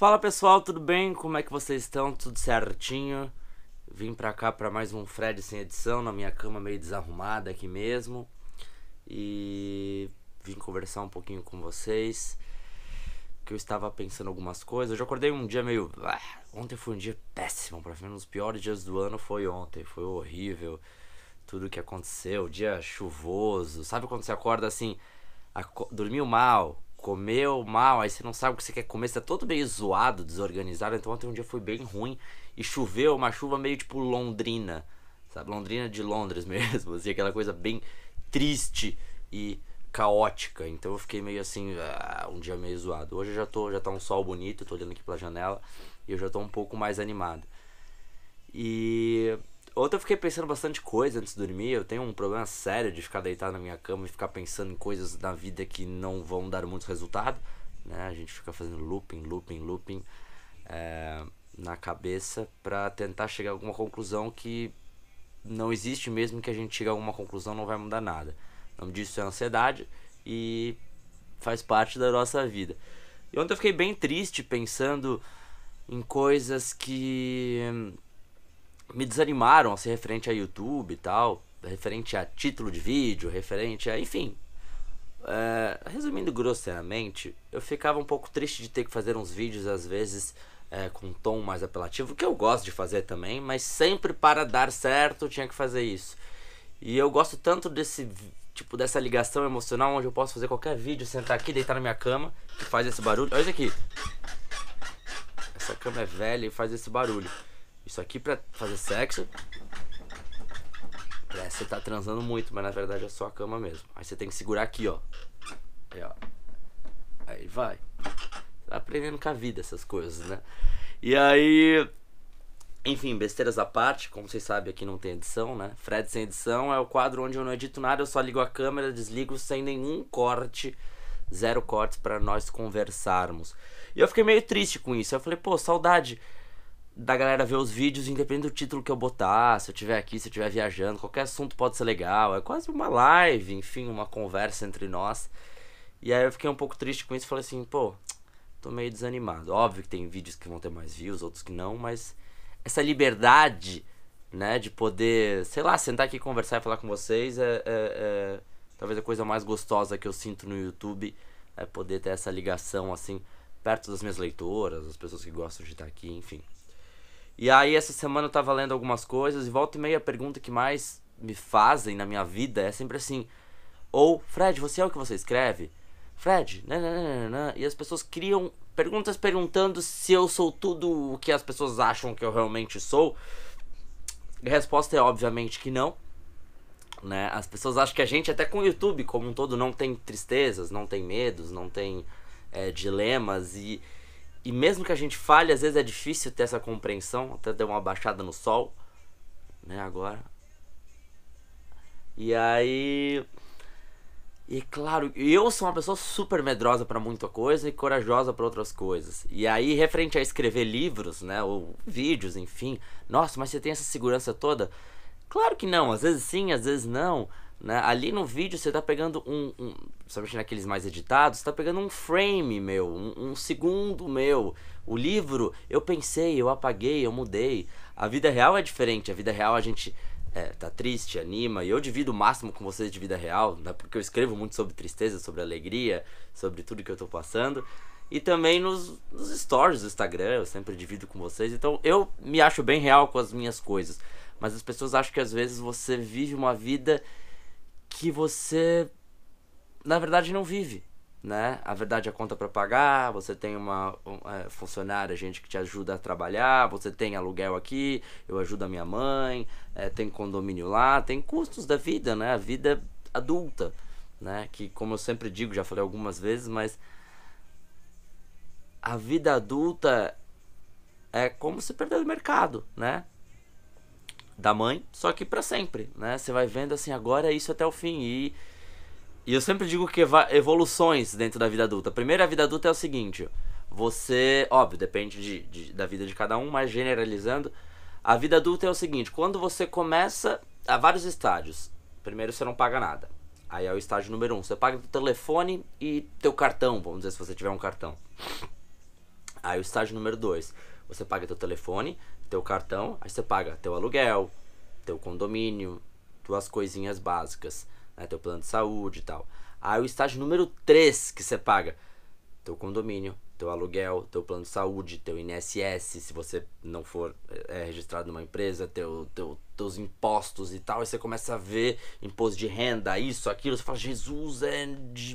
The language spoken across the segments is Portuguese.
Fala pessoal, tudo bem? Como é que vocês estão? Tudo certinho? Vim pra cá pra mais um Fred sem edição, na minha cama meio desarrumada aqui mesmo. E vim conversar um pouquinho com vocês. Que eu estava pensando algumas coisas. Eu já acordei um dia meio. Ah, ontem foi um dia péssimo, pra mim, um dos piores dias do ano foi ontem. Foi horrível tudo que aconteceu, dia chuvoso. Sabe quando você acorda assim, ac... dormiu mal, comeu mal, aí você não sabe o que você quer comer, você tá todo meio zoado, desorganizado. Então ontem um dia foi bem ruim e choveu, uma chuva meio tipo londrina, sabe? Londrina de Londres mesmo, assim, aquela coisa bem triste e caótica. Então eu fiquei meio assim, ah, um dia meio zoado. Hoje eu já tô, já tá um sol bonito, tô olhando aqui pela janela e eu já tô um pouco mais animado. E Outra, eu fiquei pensando bastante coisa antes de dormir. Eu tenho um problema sério de ficar deitado na minha cama e ficar pensando em coisas na vida que não vão dar muito resultado. Né? A gente fica fazendo looping, looping, looping é, na cabeça para tentar chegar a alguma conclusão que não existe mesmo que a gente chegue a alguma conclusão, não vai mudar nada. O nome disso é ansiedade e faz parte da nossa vida. E ontem eu fiquei bem triste pensando em coisas que me desanimaram, assim, referente a YouTube e tal, referente a título de vídeo, referente a. enfim. É, resumindo grosseiramente, eu ficava um pouco triste de ter que fazer uns vídeos às vezes é, com um tom mais apelativo, que eu gosto de fazer também, mas sempre para dar certo tinha que fazer isso. E eu gosto tanto desse tipo dessa ligação emocional onde eu posso fazer qualquer vídeo, sentar aqui, deitar na minha cama, que faz esse barulho. Olha isso aqui. Essa cama é velha e faz esse barulho. Isso aqui pra fazer sexo. Parece que você tá transando muito, mas na verdade é só a cama mesmo. Aí você tem que segurar aqui, ó. Aí, ó. Aí vai. Tá aprendendo com a vida essas coisas, né? E aí. Enfim, besteiras à parte, como vocês sabem, aqui não tem edição, né? Fred sem edição é o quadro onde eu não edito nada, eu só ligo a câmera, desligo sem nenhum corte, zero cortes para nós conversarmos. E eu fiquei meio triste com isso. Eu falei, pô, saudade da galera ver os vídeos, independente do título que eu botar, se eu estiver aqui, se eu estiver viajando, qualquer assunto pode ser legal. É quase uma live, enfim, uma conversa entre nós. E aí eu fiquei um pouco triste com isso, falei assim, pô, tô meio desanimado. Óbvio que tem vídeos que vão ter mais views, outros que não, mas essa liberdade, né, de poder, sei lá, sentar aqui conversar e falar com vocês é, é, é talvez a coisa mais gostosa que eu sinto no YouTube é poder ter essa ligação assim perto das minhas leitoras, das pessoas que gostam de estar aqui, enfim. E aí essa semana eu tava lendo algumas coisas e volta e meia a pergunta que mais me fazem na minha vida é sempre assim: ou Fred, você é o que você escreve? Fred, nananana, né, né, né, e as pessoas criam perguntas perguntando se eu sou tudo o que as pessoas acham que eu realmente sou. E a resposta é obviamente que não. Né? As pessoas acham que a gente, até com o YouTube como um todo, não tem tristezas, não tem medos, não tem é, dilemas e e mesmo que a gente falhe, às vezes é difícil ter essa compreensão, até dar uma baixada no sol, né, agora. E aí e claro, eu sou uma pessoa super medrosa para muita coisa e corajosa para outras coisas. E aí, referente a escrever livros, né, ou vídeos, enfim. Nossa, mas você tem essa segurança toda? Claro que não, às vezes sim, às vezes não. Né? Ali no vídeo você está pegando um, um somente naqueles mais editados, está pegando um frame meu, um, um, segundo meu. O livro, eu pensei, eu apaguei, eu mudei. A vida real é diferente. A vida real a gente é, tá triste, anima. E eu divido o máximo com vocês de vida real, né? porque eu escrevo muito sobre tristeza, sobre alegria, sobre tudo que eu estou passando. E também nos, nos stories do Instagram, eu sempre divido com vocês. Então eu me acho bem real com as minhas coisas. Mas as pessoas acham que às vezes você vive uma vida que você na verdade não vive, né? A verdade é conta para pagar, você tem uma um, é, funcionária, gente que te ajuda a trabalhar, você tem aluguel aqui, eu ajudo a minha mãe, é, tem condomínio lá, tem custos da vida, né? A vida é adulta, né? Que como eu sempre digo, já falei algumas vezes, mas a vida adulta é como se perder o mercado, né? da mãe, só que para sempre, né? Você vai vendo assim, agora é isso até o fim. E, e eu sempre digo que evoluções dentro da vida adulta. Primeiro, a vida adulta é o seguinte: você, óbvio, depende de, de, da vida de cada um, mas generalizando, a vida adulta é o seguinte: quando você começa há vários estágios, primeiro você não paga nada. Aí é o estágio número um. Você paga o telefone e teu cartão, vamos dizer, se você tiver um cartão. Aí o estágio número dois você paga teu telefone, teu cartão, aí você paga teu aluguel, teu condomínio, tuas coisinhas básicas, né? teu plano de saúde e tal. Aí o estágio número 3 que você paga, teu condomínio, teu aluguel, teu plano de saúde, teu INSS, se você não for é, é, registrado numa empresa, teu, teu, teus impostos e tal, e você começa a ver imposto de renda, isso, aquilo, você fala, Jesus, é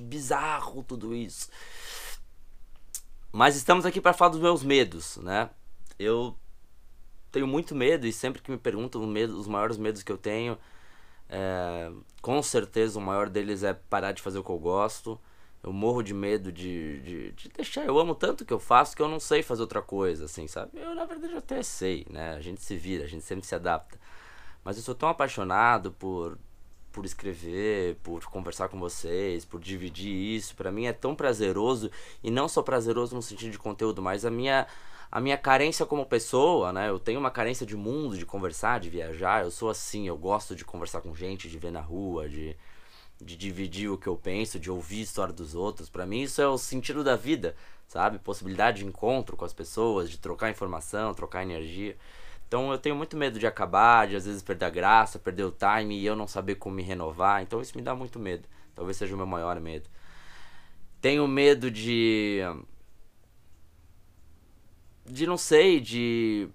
bizarro tudo isso. Mas estamos aqui para falar dos meus medos, né? eu tenho muito medo e sempre que me perguntam medo, os maiores medos que eu tenho, é, com certeza o maior deles é parar de fazer o que eu gosto. Eu morro de medo de, de, de, deixar. Eu amo tanto o que eu faço que eu não sei fazer outra coisa, assim, sabe? Eu, na verdade, até sei, né? A gente se vira, a gente sempre se adapta. Mas eu sou tão apaixonado por, por escrever, por conversar com vocês, por dividir isso. Para mim é tão prazeroso. E não só prazeroso no sentido de conteúdo, mas a minha a minha carência como pessoa, né? Eu tenho uma carência de mundo, de conversar, de viajar. Eu sou assim, eu gosto de conversar com gente, de ver na rua, de, de dividir o que eu penso, de ouvir a história dos outros. Para mim, isso é o sentido da vida, sabe? Possibilidade de encontro com as pessoas, de trocar informação, trocar energia. Então eu tenho muito medo de acabar, de às vezes perder a graça, perder o time e eu não saber como me renovar. Então isso me dá muito medo. Talvez seja o meu maior medo. Tenho medo de de não sei, de,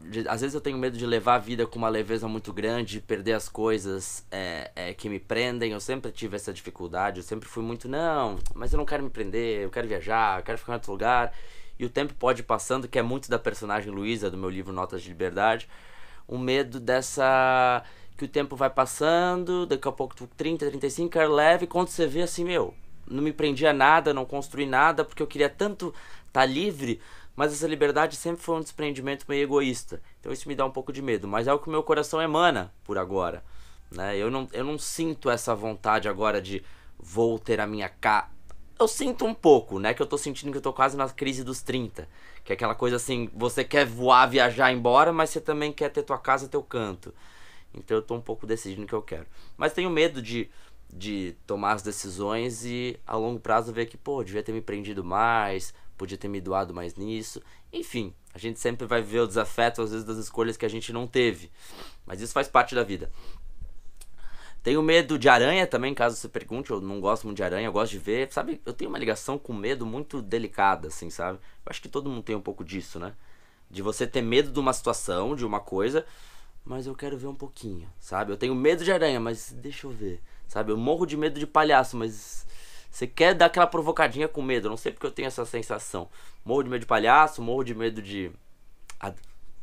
de, Às vezes eu tenho medo de levar a vida com uma leveza muito grande, de perder as coisas é, é, que me prendem. Eu sempre tive essa dificuldade, eu sempre fui muito, não, mas eu não quero me prender, eu quero viajar, eu quero ficar em outro lugar. E o tempo pode passando, que é muito da personagem Luísa, do meu livro Notas de Liberdade, o um medo dessa. que o tempo vai passando, daqui a pouco 30, 35, é leve, quando você vê assim, meu, não me prendia a nada, não construí nada, porque eu queria tanto estar tá livre mas essa liberdade sempre foi um desprendimento meio egoísta. Então isso me dá um pouco de medo, mas é o que o meu coração emana por agora. Né? Eu, não, eu não sinto essa vontade agora de vou ter a minha casa. Eu sinto um pouco, né? Que eu tô sentindo que eu tô quase na crise dos 30. Que é aquela coisa assim, você quer voar, viajar, embora, mas você também quer ter tua casa, teu canto. Então eu tô um pouco decidindo o que eu quero. Mas tenho medo de, de tomar as decisões e a longo prazo ver que, pô, devia ter me prendido mais, podia ter me doado mais nisso. Enfim, a gente sempre vai ver o desafeto, às vezes, das escolhas que a gente não teve. Mas isso faz parte da vida. Tenho medo de aranha também, caso você pergunte. Eu não gosto muito de aranha, eu gosto de ver. Sabe, eu tenho uma ligação com medo muito delicada, assim, sabe? Eu acho que todo mundo tem um pouco disso, né? De você ter medo de uma situação, de uma coisa, mas eu quero ver um pouquinho, sabe? Eu tenho medo de aranha, mas deixa eu ver, sabe? Eu morro de medo de palhaço, mas você quer dar aquela provocadinha com medo. não sei porque eu tenho essa sensação. Morro de medo de palhaço, morro de medo de.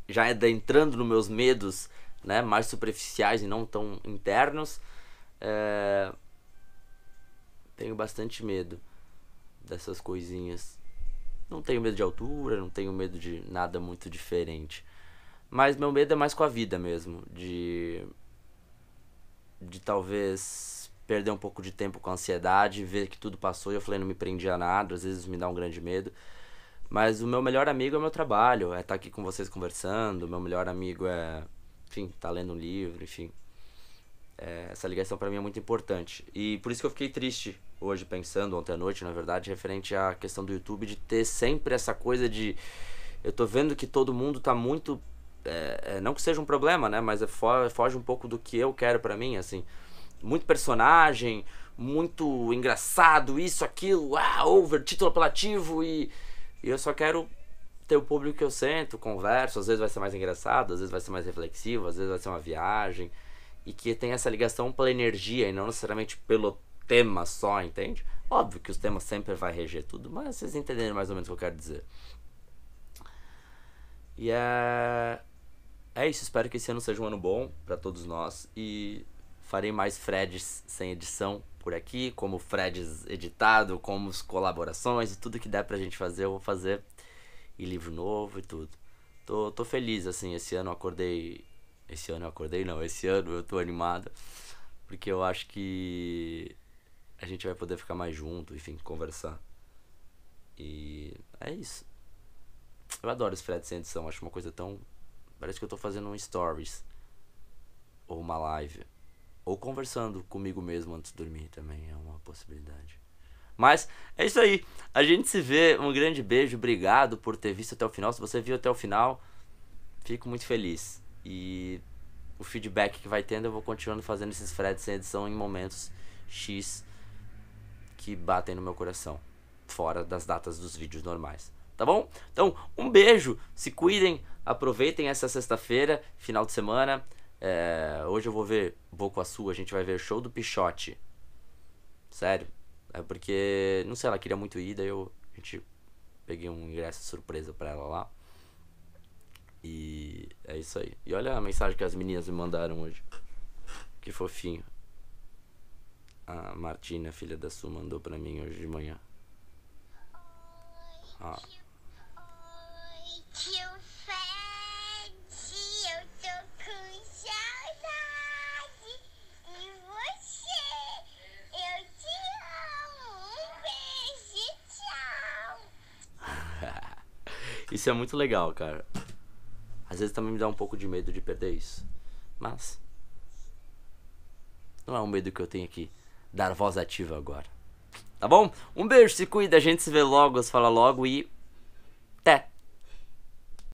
Já é entrando nos meus medos, né? Mais superficiais e não tão internos. É... Tenho bastante medo dessas coisinhas. Não tenho medo de altura, não tenho medo de nada muito diferente. Mas meu medo é mais com a vida mesmo. De. De talvez perder um pouco de tempo com a ansiedade, ver que tudo passou. E eu falei, não me prendi a nada, às vezes me dá um grande medo. Mas o meu melhor amigo é o meu trabalho, é estar tá aqui com vocês conversando. O meu melhor amigo é, enfim, estar tá lendo um livro, enfim. É, essa ligação para mim é muito importante. E por isso que eu fiquei triste hoje, pensando, ontem à noite, na verdade, referente à questão do YouTube, de ter sempre essa coisa de. Eu tô vendo que todo mundo tá muito é, é não que seja um problema, né? Mas é foge um pouco do que eu quero para mim, assim muito personagem, muito engraçado, isso, aquilo, ah, over, título apelativo e, e eu só quero ter o público que eu sento, converso, às vezes vai ser mais engraçado, às vezes vai ser mais reflexivo, às vezes vai ser uma viagem e que tem essa ligação pela energia e não necessariamente pelo tema só, entende? Óbvio que os temas sempre vai reger tudo, mas vocês entenderam mais ou menos o que eu quero dizer. E é é isso, espero que esse ano seja um ano bom para todos nós e Farei mais Freds sem edição por aqui, como Freds editado, como as colaborações e tudo que der pra gente fazer, eu vou fazer. E livro novo e tudo. Tô, tô feliz, assim, esse ano eu acordei. Esse ano eu acordei, não, esse ano eu tô animado. Porque eu acho que a gente vai poder ficar mais junto, enfim, conversar. E é isso. Eu adoro os Freds sem edição, acho uma coisa tão. Parece que eu tô fazendo um stories. Ou uma live. Ou conversando comigo mesmo antes de dormir também é uma possibilidade. Mas é isso aí. A gente se vê. Um grande beijo. Obrigado por ter visto até o final. Se você viu até o final, fico muito feliz. E o feedback que vai tendo, eu vou continuando fazendo esses frets sem edição em momentos X que batem no meu coração. Fora das datas dos vídeos normais. Tá bom? Então, um beijo. Se cuidem. Aproveitem essa sexta-feira, final de semana. É, hoje eu vou ver com a gente vai ver o show do Pichote. Sério. É porque, não sei, ela queria muito ir, daí eu, a gente peguei um ingresso surpresa para ela lá. E é isso aí. E olha a mensagem que as meninas me mandaram hoje. Que fofinho. A Martina, filha da Su, mandou pra mim hoje de manhã. Oi, ah. oi, tio. Isso é muito legal, cara. Às vezes também me dá um pouco de medo de perder isso. Mas. Não é um medo que eu tenho que dar voz ativa agora. Tá bom? Um beijo, se cuida, a gente se vê logo, se fala logo e